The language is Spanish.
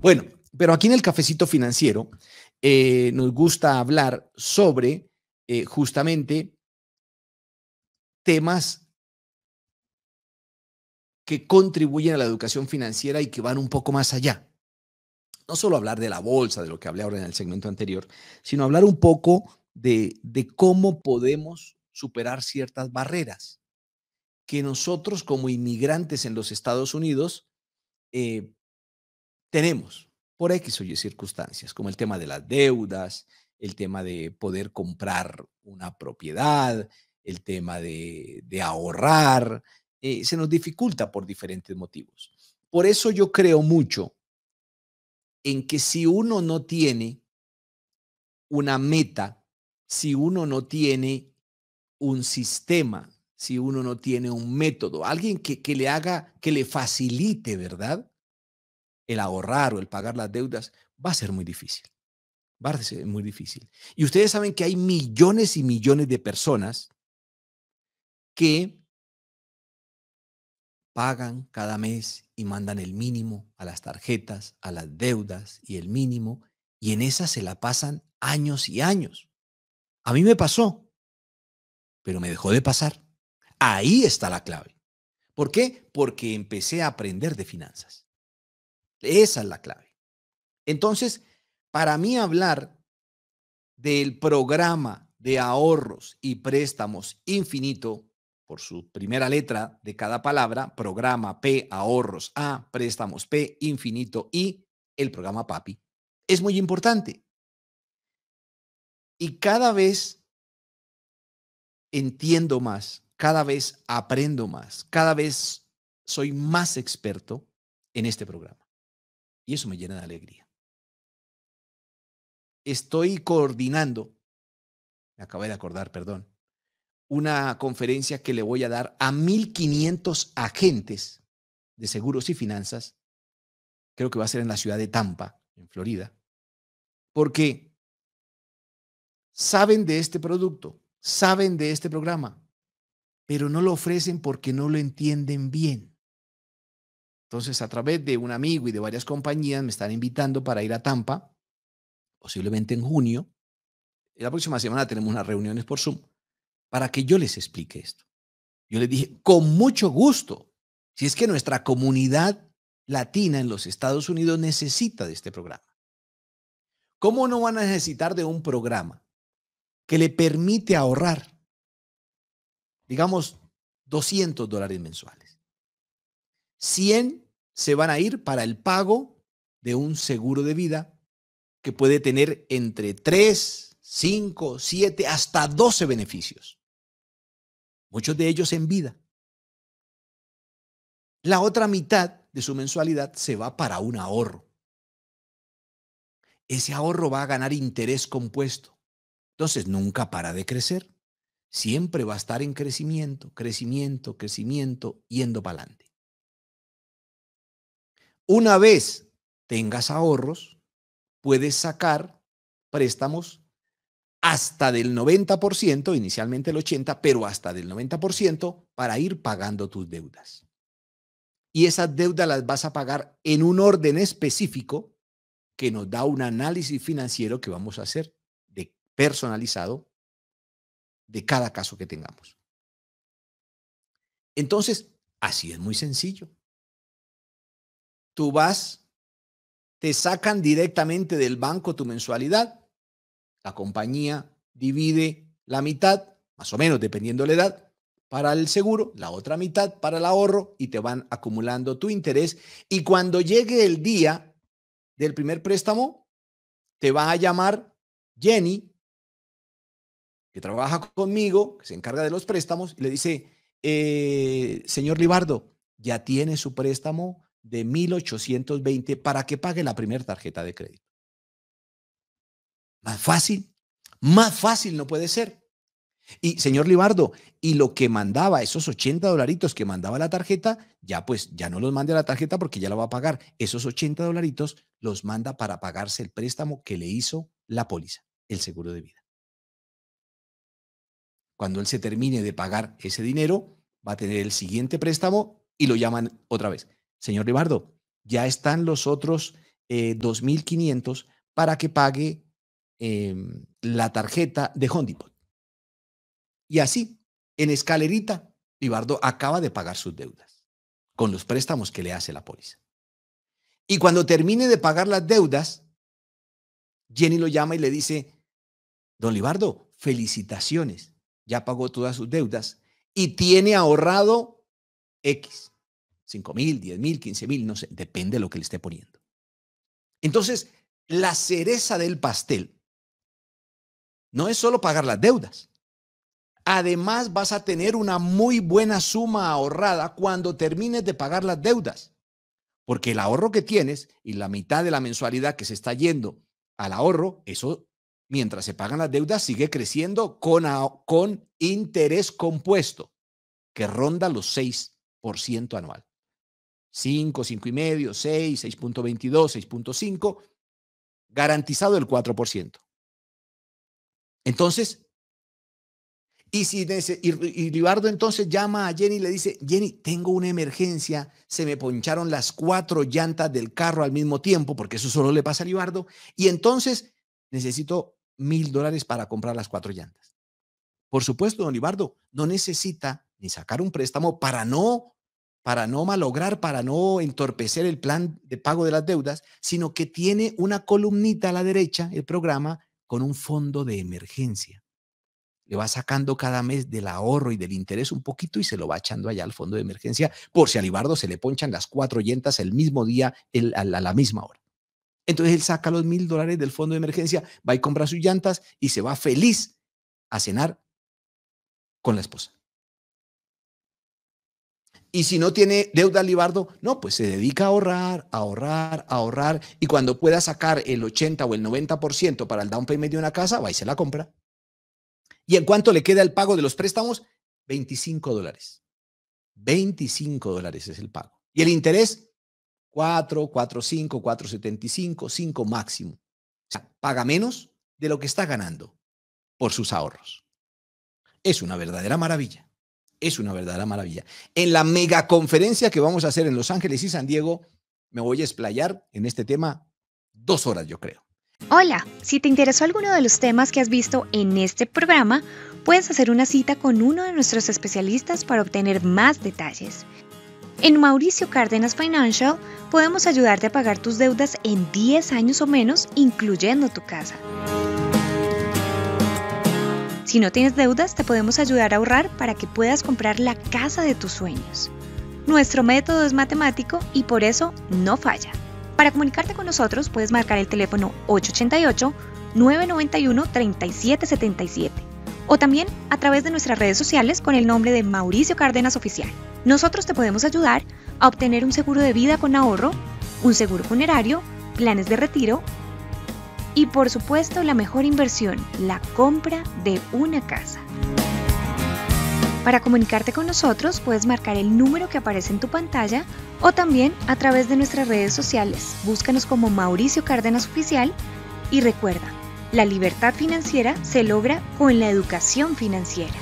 Bueno, pero aquí en el cafecito financiero eh, nos gusta hablar sobre eh, justamente temas que contribuyen a la educación financiera y que van un poco más allá. No solo hablar de la bolsa, de lo que hablé ahora en el segmento anterior, sino hablar un poco de cómo podemos superar ciertas barreras que nosotros como inmigrantes en los Estados Unidos eh, tenemos por X o Y circunstancias, como el tema de las deudas, el tema de poder comprar una propiedad, el tema de, ahorrar, eh, se nos dificulta por diferentes motivos. Por eso yo creo mucho en que si uno no tiene una meta, si uno no tiene un sistema, si uno no tiene un método, alguien que, le haga, que le facilite, ¿verdad? El ahorrar o el pagar las deudas, va a ser muy difícil. Va a ser muy difícil. Y ustedes saben que hay millones y millones de personas que pagan cada mes y mandan el mínimo a las tarjetas, a las deudas y el mínimo, y en esas se la pasan años y años. A mí me pasó, pero me dejó de pasar. Ahí está la clave. ¿Por qué? Porque empecé a aprender de finanzas. Esa es la clave. Entonces, para mí hablar del programa de ahorros y préstamos infinito, por su primera letra de cada palabra, programa P, ahorros A, préstamos P, infinito I, el programa PAPI, es muy importante. Y cada vez entiendo más cada vez aprendo más, cada vez soy más experto en este programa. Y eso me llena de alegría. Estoy coordinando, me acabé de acordar, perdón, una conferencia que le voy a dar a 1.500 agentes de seguros y finanzas. Creo que va a ser en la ciudad de Tampa, en Florida. Porque saben de este producto, saben de este programa, pero no lo ofrecen porque no lo entienden bien. Entonces, a través de un amigo y de varias compañías me están invitando para ir a Tampa, posiblemente en junio. La próxima semana tenemos unas reuniones por Zoom para que yo les explique esto. Yo les dije, con mucho gusto, si es que nuestra comunidad latina en los Estados Unidos necesita de este programa. ¿Cómo no van a necesitar de un programa que le permite ahorrar? digamos, 200 dólares mensuales. 100 se van a ir para el pago de un seguro de vida que puede tener entre 3, 5, 7, hasta 12 beneficios. Muchos de ellos en vida. La otra mitad de su mensualidad se va para un ahorro. Ese ahorro va a ganar interés compuesto. Entonces nunca para de crecer siempre va a estar en crecimiento, crecimiento, crecimiento, yendo para adelante. Una vez tengas ahorros, puedes sacar préstamos hasta del 90%, inicialmente el 80%, pero hasta del 90% para ir pagando tus deudas. Y esas deudas las vas a pagar en un orden específico que nos da un análisis financiero que vamos a hacer de personalizado de cada caso que tengamos. Entonces, así es muy sencillo. Tú vas, te sacan directamente del banco tu mensualidad, la compañía divide la mitad, más o menos dependiendo de la edad, para el seguro, la otra mitad para el ahorro y te van acumulando tu interés. Y cuando llegue el día del primer préstamo, te va a llamar Jenny que trabaja conmigo, que se encarga de los préstamos, y le dice, eh, señor Libardo, ya tiene su préstamo de 1.820 para que pague la primera tarjeta de crédito. Más fácil, más fácil no puede ser. Y señor Libardo, y lo que mandaba, esos 80 dolaritos que mandaba la tarjeta, ya pues ya no los mande a la tarjeta porque ya la va a pagar. Esos 80 dolaritos los manda para pagarse el préstamo que le hizo la póliza, el seguro de vida. Cuando él se termine de pagar ese dinero, va a tener el siguiente préstamo y lo llaman otra vez. Señor Libardo, ya están los otros eh, 2.500 para que pague em, la tarjeta de Hondipot Y así, en escalerita, Libardo acaba de pagar sus deudas con los préstamos que le hace la póliza. Y cuando termine de pagar las deudas, Jenny lo llama y le dice, don Libardo, felicitaciones ya pagó todas sus deudas y tiene ahorrado X, 5 mil, 10 mil, 15 mil, no sé, depende de lo que le esté poniendo. Entonces, la cereza del pastel no es solo pagar las deudas. Además, vas a tener una muy buena suma ahorrada cuando termines de pagar las deudas, porque el ahorro que tienes y la mitad de la mensualidad que se está yendo al ahorro, eso mientras se pagan las deudas, sigue creciendo con, con interés compuesto, que ronda los 6% anual. 5, 5 y medio, 6, 6.22, 6.5, garantizado el 4%. Entonces, y si y, Libardo entonces llama a Jenny y le dice, Jenny, tengo una emergencia, se me poncharon las cuatro llantas del carro al mismo tiempo, porque eso solo le pasa a Libardo, y entonces necesito mil dólares para comprar las cuatro llantas. Por supuesto, don no necesita ni sacar un préstamo para no para no malograr, para no entorpecer el plan de pago de las deudas, sino que tiene una columnita a la derecha, el programa, con un fondo de emergencia. Le va sacando cada mes del ahorro y del interés un poquito y se lo va echando allá al fondo de emergencia por si a Libardo se le ponchan las cuatro llantas el mismo día, a, la, misma hora. Entonces él saca los mil dólares del fondo de emergencia, va y compra sus llantas y se va feliz a cenar con la esposa. Y si no tiene deuda Libardo, no, pues se dedica a ahorrar, ahorrar, ahorrar. Y cuando pueda sacar el 80 o el 90% para el down payment de una casa, va y se la compra. ¿Y en cuánto le queda el pago de los préstamos? 25 dólares. 25 dólares es el pago. ¿Y el interés? 4, 4, 75, 5 máximo. O sea, paga menos de lo que está ganando por sus ahorros. Es una verdadera maravilla. Es una verdadera maravilla. En la megaconferencia que vamos a hacer en Los Ángeles y San Diego, me voy a explayar en este tema dos horas, yo creo. Hola, si te interesó alguno de los temas que has visto en este programa, puedes hacer una cita con uno de nuestros especialistas para obtener más detalles. En Mauricio Cárdenas Financial podemos ayudarte a pagar tus deudas en 10 años o menos, incluyendo tu casa. Si no tienes deudas, te podemos ayudar a ahorrar para que puedas comprar la casa de tus sueños. Nuestro método es matemático y por eso no falla. Para comunicarte con nosotros puedes marcar el teléfono 888-991-3777 o también a través de nuestras redes sociales con el nombre de Mauricio Cárdenas Oficial. Nosotros te podemos ayudar a obtener un seguro de vida con ahorro, un seguro funerario, planes de retiro y por supuesto la mejor inversión, la compra de una casa. Para comunicarte con nosotros puedes marcar el número que aparece en tu pantalla o también a través de nuestras redes sociales. Búscanos como Mauricio Cárdenas Oficial y recuerda, la libertad financiera se logra con la educación financiera.